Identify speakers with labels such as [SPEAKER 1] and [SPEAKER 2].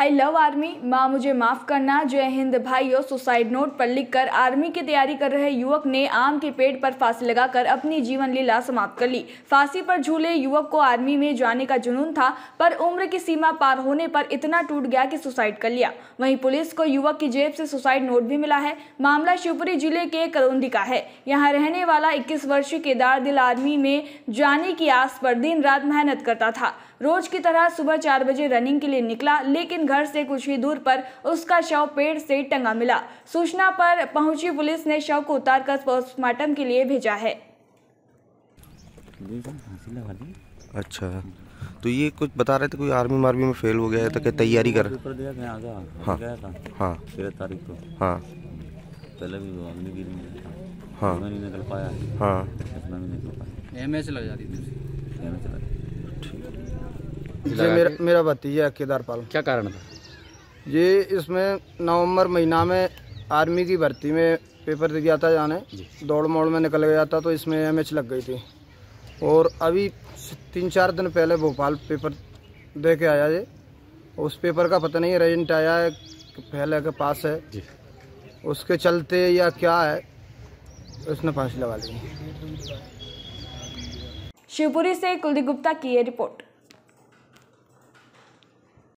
[SPEAKER 1] I love army माँ मुझे माफ़ करना जय हिंद भाइयों सुसाइड नोट पर लिखकर आर्मी की तैयारी कर रहे युवक ने आम के पेड़ पर फांसी लगाकर अपनी जीवन लीला समाप्त कर ली फांसी पर झूले युवक को आर्मी में जाने का जुनून था पर उम्र की सीमा पार होने पर इतना टूट गया कि सुसाइड कर लिया वहीं पुलिस को युवक की जेब से सुसाइड नोट भी मिला है मामला शिवपुरी जिले के करौंदी का है यहाँ रहने वाला इक्कीस वर्षीय केदार दिल आर्मी में जाने की आस पर दिन रात मेहनत करता था रोज की तरह सुबह चार बजे रनिंग के लिए निकला लेकिन घर से कुछ ही दूर पर उसका शव पेड़ से टंगा मिला सूचना पर पहुंची पुलिस ने शव को उतार कर पोस्टमार्टम के लिए भेजा है
[SPEAKER 2] अच्छा तो ये कुछ बता रहे थे कोई आर्मी मार्मी में फेल हो गया है तो क्या तैयारी कर हाँ हाँ तेरह तारीख को हाँ पहले भी हाँ नहीं निकल पाया हाँ।
[SPEAKER 3] एम एच लग जाती थी एम एच लग ये मेरा मेरा भतीजा है केदारपाल क्या कारण था ये इसमें नवंबर महीना में आर्मी की भर्ती में पेपर दे गया था जाने दौड़ मोड़ में निकल गया था तो इसमें एम लग गई थी और अभी तीन चार दिन पहले भोपाल पेपर दे के आया ये उस पेपर का पता नहीं रेजेंट आया है पहले के पास है उसके चलते या क्या है उसने फांसी लगा ली
[SPEAKER 1] शिवपुरी से कुलदीप गुप्ता की ये रिपोर्ट